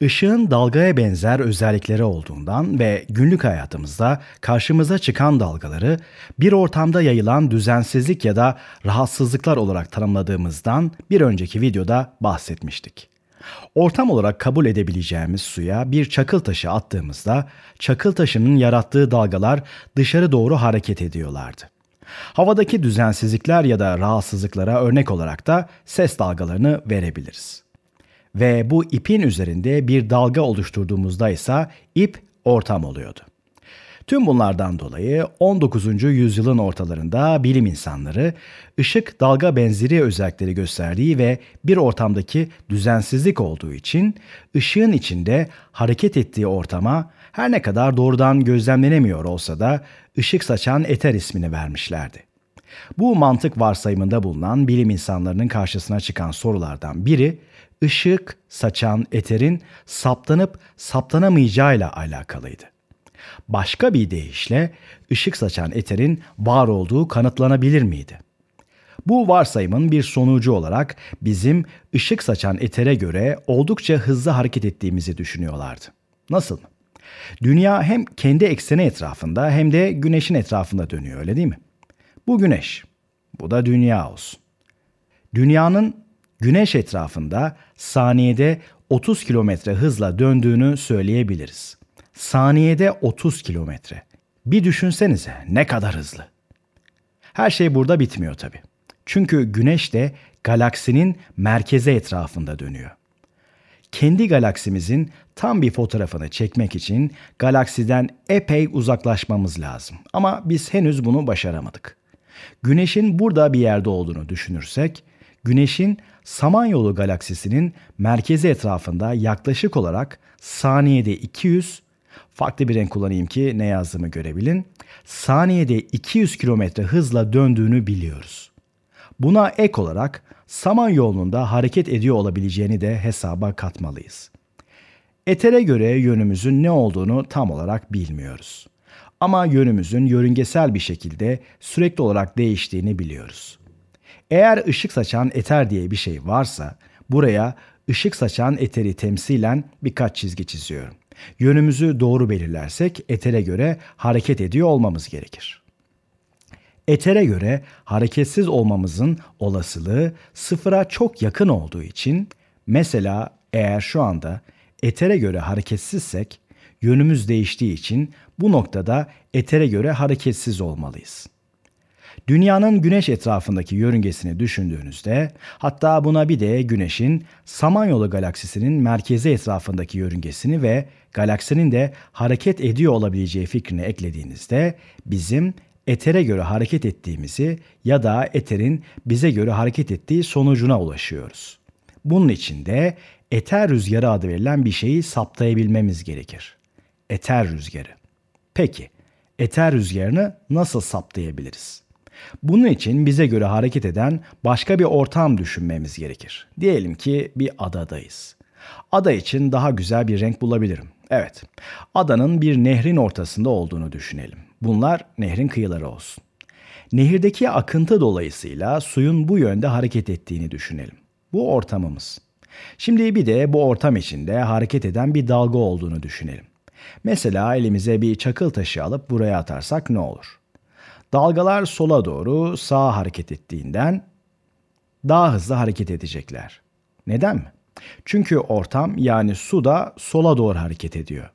Işığın dalgaya benzer özellikleri olduğundan ve günlük hayatımızda karşımıza çıkan dalgaları bir ortamda yayılan düzensizlik ya da rahatsızlıklar olarak tanımladığımızdan bir önceki videoda bahsetmiştik. Ortam olarak kabul edebileceğimiz suya bir çakıl taşı attığımızda çakıl taşının yarattığı dalgalar dışarı doğru hareket ediyorlardı. Havadaki düzensizlikler ya da rahatsızlıklara örnek olarak da ses dalgalarını verebiliriz ve bu ipin üzerinde bir dalga oluşturduğumuzda ise ip ortam oluyordu. Tüm bunlardan dolayı 19. yüzyılın ortalarında bilim insanları ışık dalga benzeri özellikleri gösterdiği ve bir ortamdaki düzensizlik olduğu için ışığın içinde hareket ettiği ortama her ne kadar doğrudan gözlemlenemiyor olsa da ışık saçan eter ismini vermişlerdi. Bu mantık varsayımında bulunan bilim insanlarının karşısına çıkan sorulardan biri ışık saçan eterin saptanıp saptanamayacağıyla alakalıydı. Başka bir deyişle ışık saçan eterin var olduğu kanıtlanabilir miydi? Bu varsayımın bir sonucu olarak bizim ışık saçan etere göre oldukça hızlı hareket ettiğimizi düşünüyorlardı. Nasıl mı? Dünya hem kendi ekseni etrafında hem de güneşin etrafında dönüyor öyle değil mi? Bu güneş. Bu da dünya olsun. Dünyanın güneş etrafında saniyede 30 kilometre hızla döndüğünü söyleyebiliriz. Saniyede 30 kilometre. Bir düşünsenize ne kadar hızlı. Her şey burada bitmiyor tabi. Çünkü güneş de galaksinin merkeze etrafında dönüyor. Kendi galaksimizin tam bir fotoğrafını çekmek için galaksiden epey uzaklaşmamız lazım. Ama biz henüz bunu başaramadık. Güneşin burada bir yerde olduğunu düşünürsek, güneşin Samanyolu galaksisinin merkezi etrafında yaklaşık olarak saniyede 200 farklı bir renk kullanayım ki ne yazdığımı görebilin. Saniyede 200 kilometre hızla döndüğünü biliyoruz. Buna ek olarak Samanyolu'nun da hareket ediyor olabileceğini de hesaba katmalıyız. Etere göre yönümüzün ne olduğunu tam olarak bilmiyoruz. Ama yönümüzün yörüngesel bir şekilde sürekli olarak değiştiğini biliyoruz. Eğer ışık saçan eter diye bir şey varsa buraya ışık saçan eteri temsilen birkaç çizgi çiziyorum. Yönümüzü doğru belirlersek etere göre hareket ediyor olmamız gerekir. Etere göre hareketsiz olmamızın olasılığı sıfıra çok yakın olduğu için mesela eğer şu anda etere göre hareketsizsek yönümüz değiştiği için bu noktada etere göre hareketsiz olmalıyız.'' Dünyanın güneş etrafındaki yörüngesini düşündüğünüzde, hatta buna bir de güneşin Samanyolu galaksisinin merkezi etrafındaki yörüngesini ve galaksinin de hareket ediyor olabileceği fikrini eklediğinizde bizim etere göre hareket ettiğimizi ya da eterin bize göre hareket ettiği sonucuna ulaşıyoruz. Bunun için de eter rüzgarı adı verilen bir şeyi saptayabilmemiz gerekir. Eter rüzgarı. Peki, eter rüzgarını nasıl saptayabiliriz? Bunun için bize göre hareket eden başka bir ortam düşünmemiz gerekir. Diyelim ki bir adadayız. Ada için daha güzel bir renk bulabilirim. Evet. Adanın bir nehrin ortasında olduğunu düşünelim. Bunlar nehrin kıyıları olsun. Nehirdeki akıntı dolayısıyla suyun bu yönde hareket ettiğini düşünelim. Bu ortamımız. Şimdi bir de bu ortam içinde hareket eden bir dalga olduğunu düşünelim. Mesela elimize bir çakıl taşı alıp buraya atarsak ne olur? Dalgalar sola doğru sağa hareket ettiğinden daha hızlı hareket edecekler. Neden mi? Çünkü ortam yani su da sola doğru hareket ediyor.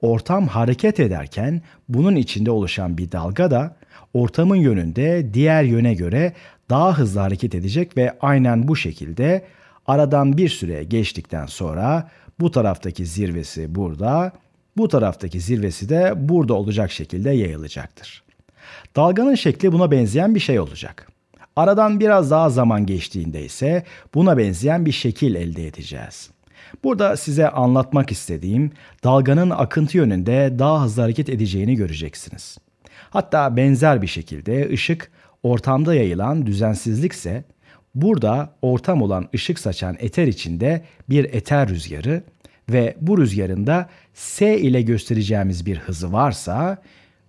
Ortam hareket ederken bunun içinde oluşan bir dalga da ortamın yönünde diğer yöne göre daha hızlı hareket edecek ve aynen bu şekilde aradan bir süre geçtikten sonra bu taraftaki zirvesi burada, bu taraftaki zirvesi de burada olacak şekilde yayılacaktır. Dalganın şekli buna benzeyen bir şey olacak. Aradan biraz daha zaman geçtiğinde ise buna benzeyen bir şekil elde edeceğiz. Burada size anlatmak istediğim dalganın akıntı yönünde daha hızlı hareket edeceğini göreceksiniz. Hatta benzer bir şekilde ışık ortamda yayılan düzensizlikse burada ortam olan ışık saçan eter içinde bir eter rüzgarı ve bu rüzgarında da S ile göstereceğimiz bir hızı varsa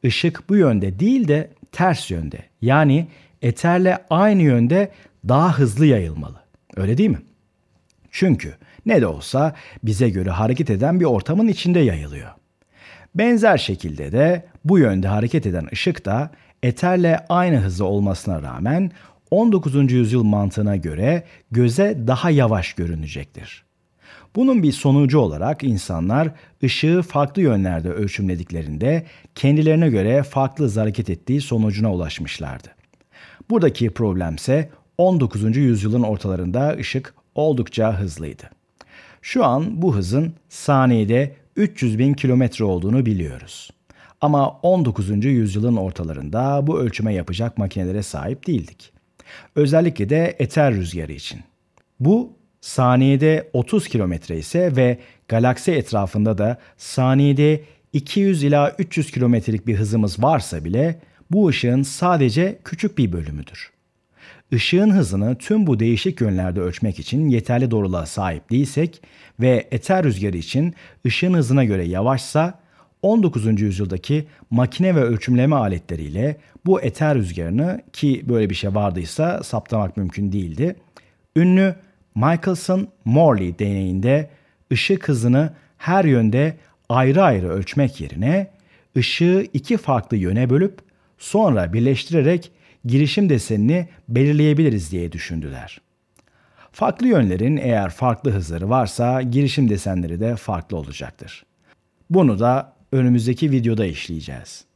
ışık bu yönde değil de ters yönde. Yani eterle aynı yönde daha hızlı yayılmalı. Öyle değil mi? Çünkü ne de olsa bize göre hareket eden bir ortamın içinde yayılıyor. Benzer şekilde de bu yönde hareket eden ışık da eterle aynı hızda olmasına rağmen 19. yüzyıl mantığına göre göze daha yavaş görünecektir. Bunun bir sonucu olarak insanlar ışığı farklı yönlerde ölçümlediklerinde kendilerine göre farklı hız hareket ettiği sonucuna ulaşmışlardı. Buradaki problemse 19. yüzyılın ortalarında ışık oldukça hızlıydı. Şu an bu hızın saniyede 300 bin kilometre olduğunu biliyoruz. Ama 19. yüzyılın ortalarında bu ölçüme yapacak makinelere sahip değildik. Özellikle de eter rüzgarı için. Bu saniyede 30 kilometre ise ve galaksi etrafında da saniyede 200 ila 300 kilometrelik bir hızımız varsa bile bu ışığın sadece küçük bir bölümüdür. Işığın hızını tüm bu değişik yönlerde ölçmek için yeterli doğruluğa sahip değilsek ve eter rüzgarı için ışığın hızına göre yavaşsa 19. yüzyıldaki makine ve ölçümleme aletleriyle bu eter rüzgarını ki böyle bir şey vardıysa saptamak mümkün değildi. Ünlü Michelson-Morley deneyinde ışık hızını her yönde ayrı ayrı ölçmek yerine ışığı iki farklı yöne bölüp sonra birleştirerek girişim desenini belirleyebiliriz diye düşündüler. Farklı yönlerin eğer farklı hızları varsa girişim desenleri de farklı olacaktır. Bunu da önümüzdeki videoda işleyeceğiz.